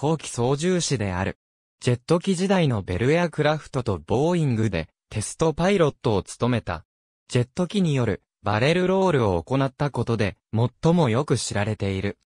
後期操縦士である。ジェット機時代のベルエアクラフトとボーイングでテストパイロットを務めた。ジェット機によるバレルロールを行ったことで最もよく知られている。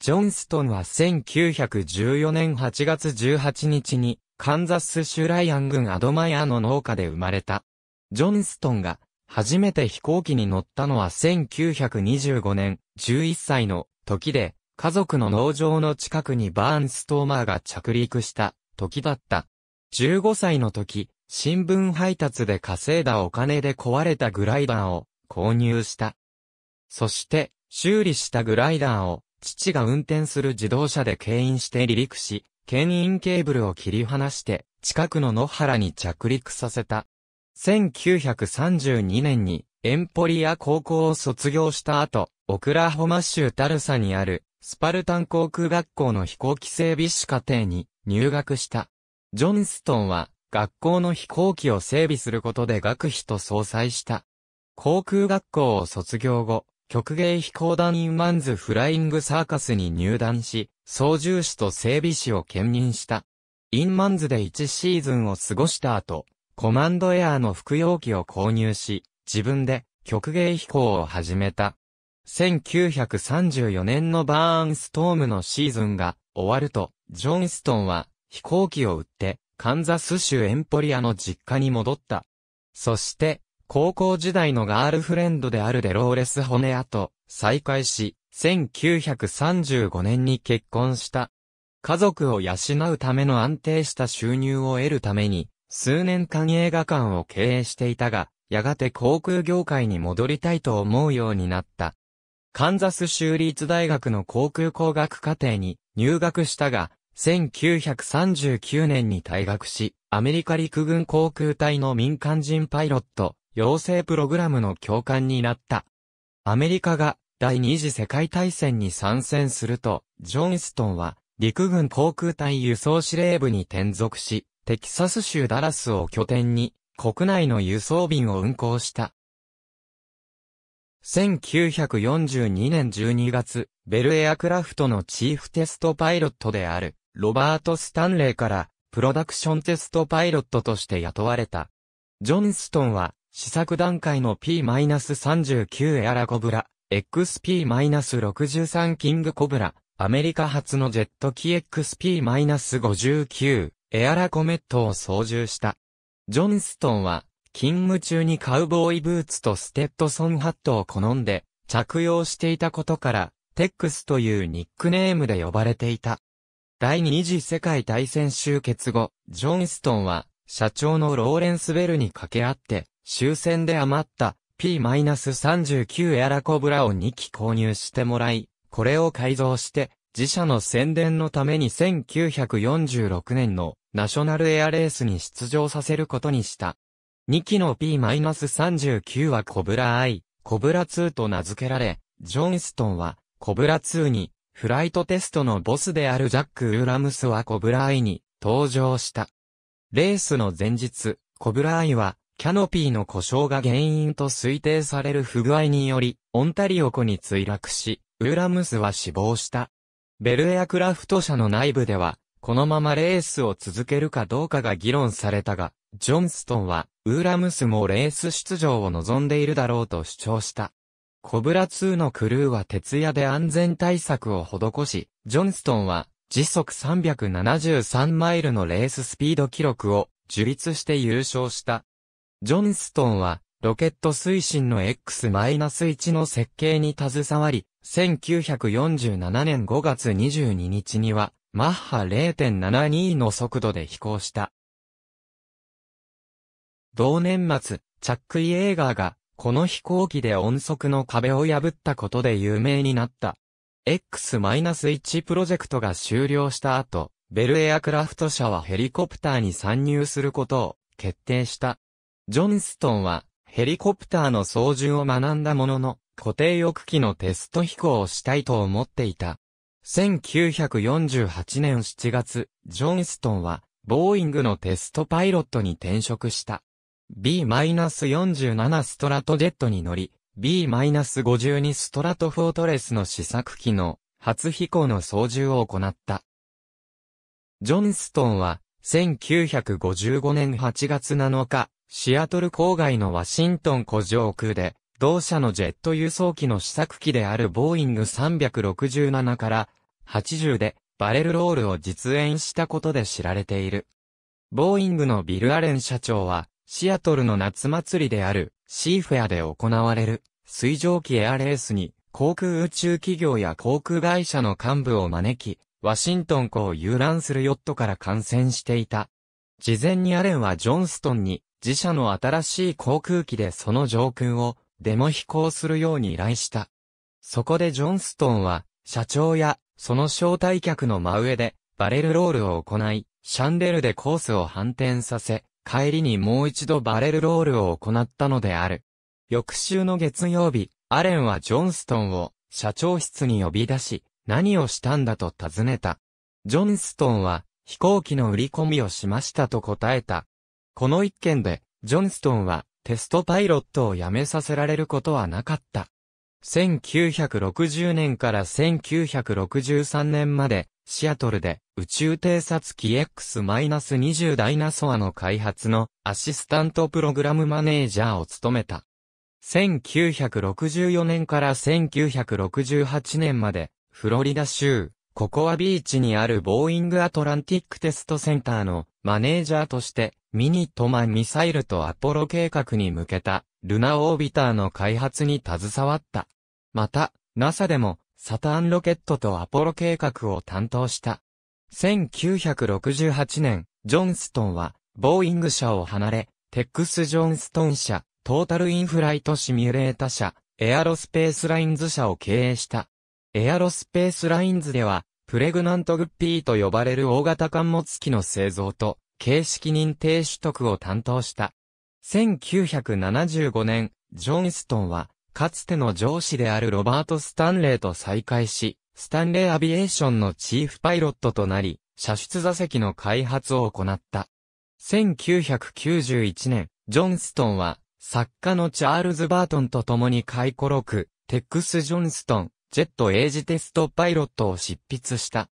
ジョンストンは1914年8月18日にカンザス州ライアン郡アドマイアの農家で生まれた。ジョンストンが初めて飛行機に乗ったのは1925年11歳の時で家族の農場の近くにバーンストーマーが着陸した時だった。15歳の時、新聞配達で稼いだお金で壊れたグライダーを購入した。そして、修理したグライダーを父が運転する自動車で牽引して離陸し、牽引ケーブルを切り離して近くの野原に着陸させた。1932年にエンポリア高校を卒業した後、オクラホマ州タルサにあるスパルタン航空学校の飛行機整備士課程に入学した。ジョンストンは学校の飛行機を整備することで学費と相殺した。航空学校を卒業後、曲芸飛行団インマンズフライングサーカスに入団し、操縦士と整備士を兼任した。インマンズで1シーズンを過ごした後、コマンドエアの服用機を購入し、自分で曲芸飛行を始めた。1934年のバーンストームのシーズンが終わると、ジョンストンは飛行機を売って、カンザス州エンポリアの実家に戻った。そして、高校時代のガールフレンドであるデローレス・ホネアと再会し、1935年に結婚した。家族を養うための安定した収入を得るために、数年間映画館を経営していたが、やがて航空業界に戻りたいと思うようになった。カンザス州立大学の航空工学課程に入学したが、1939年に退学し、アメリカ陸軍航空隊の民間人パイロット、養成プログラムの教官になった。アメリカが第二次世界大戦に参戦すると、ジョンストンは陸軍航空隊輸送司令部に転属し、テキサス州ダラスを拠点に国内の輸送便を運航した。1942年12月、ベルエアクラフトのチーフテストパイロットである、ロバート・スタンレーから、プロダクションテストパイロットとして雇われた。ジョンストンは、試作段階の P-39 エアラコブラ、XP-63 キングコブラ、アメリカ発のジェット機 XP-59 エアラコメットを操縦した。ジョンストンは、勤務中にカウボーイブーツとステッドソンハットを好んで着用していたことから、テックスというニックネームで呼ばれていた。第二次世界大戦終結後、ジョンストンは、社長のローレンス・ベルに掛け合って、終戦で余った P-39 エアラコブラを2機購入してもらい、これを改造して、自社の宣伝のために1946年のナショナルエアレースに出場させることにした。2機の P-39 はコブラ I、コブラ2と名付けられ、ジョンストンはコブラ2に、フライトテストのボスであるジャック・ウーラムスはコブラ I に登場した。レースの前日、コブラ I は、キャノピーの故障が原因と推定される不具合により、オンタリオ湖に墜落し、ウーラムスは死亡した。ベルエアクラフト社の内部では、このままレースを続けるかどうかが議論されたが、ジョンストンは、ウーラムスもレース出場を望んでいるだろうと主張した。コブラ2のクルーは徹夜で安全対策を施し、ジョンストンは、時速373マイルのレーススピード記録を樹立して優勝した。ジョンストンは、ロケット推進の X-1 の設計に携わり、1947年5月22日には、マッハ0.72の速度で飛行した。同年末、チャック・イエーガーが、この飛行機で音速の壁を破ったことで有名になった。X-1 プロジェクトが終了した後、ベルエアクラフト社はヘリコプターに参入することを決定した。ジョンストンはヘリコプターの操縦を学んだものの固定翼機のテスト飛行をしたいと思っていた。1948年7月、ジョンストンはボーイングのテストパイロットに転職した。B-47 ストラトジェットに乗り、B-52 ストラトフォートレスの試作機の初飛行の操縦を行った。ジョンストンは、1955年8月7日、シアトル郊外のワシントン古上空で、同社のジェット輸送機の試作機であるボーイング367から80でバレルロールを実演したことで知られている。ボーイングのビル・アレン社長は、シアトルの夏祭りであるシーフェアで行われる水蒸気エアレースに航空宇宙企業や航空会社の幹部を招き、ワシントン港を遊覧するヨットから観戦していた。事前にアレンはジョンストンに自社の新しい航空機でその上空をデモ飛行するように依頼した。そこでジョンストンは社長やその招待客の真上でバレルロールを行い、シャンデルでコースを反転させ、帰りにもう一度バレルロールを行ったのである。翌週の月曜日、アレンはジョンストンを社長室に呼び出し、何をしたんだと尋ねた。ジョンストンは飛行機の売り込みをしましたと答えた。この一件で、ジョンストンはテストパイロットを辞めさせられることはなかった。1960年から1963年まで、シアトルで宇宙偵察機 X-20 ダイナソアの開発のアシスタントプログラムマネージャーを務めた。1964年から1968年まで、フロリダ州ココアビーチにあるボーイングアトランティックテストセンターのマネージャーとして、ミニットマンミサイルとアポロ計画に向けたルナオービターの開発に携わった。また、NASA でもサターンロケットとアポロ計画を担当した。1968年、ジョンストンは、ボーイング社を離れ、テックス・ジョンストン社、トータル・インフライト・シミュレータ社、エアロスペース・ラインズ社を経営した。エアロスペース・ラインズでは、プレグナントグッピーと呼ばれる大型艦物機の製造と、形式認定取得を担当した。1975年、ジョンストンは、かつての上司であるロバート・スタンレーと再会し、スタンレー・アビエーションのチーフパイロットとなり、射出座席の開発を行った。1991年、ジョンストンは、作家のチャールズ・バートンと共に回顧録、テックス・ジョンストン、ジェットエイジテストパイロットを執筆した。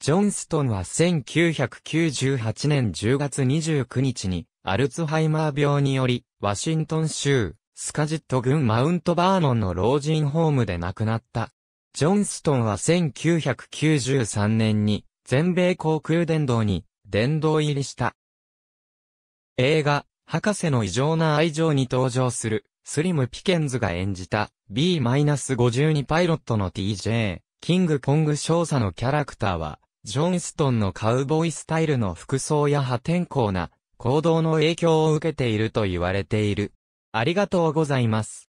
ジョンストンは1998年10月29日に、アルツハイマー病により、ワシントン州、スカジット郡マウントバーノンの老人ホームで亡くなった。ジョンストンは1993年に、全米航空殿堂に、殿堂入りした。映画、博士の異常な愛情に登場する、スリム・ピケンズが演じた、B-52 パイロットの TJ、キングコング少佐のキャラクターは、ジョンストンのカウボーイスタイルの服装や破天荒な行動の影響を受けていると言われている。ありがとうございます。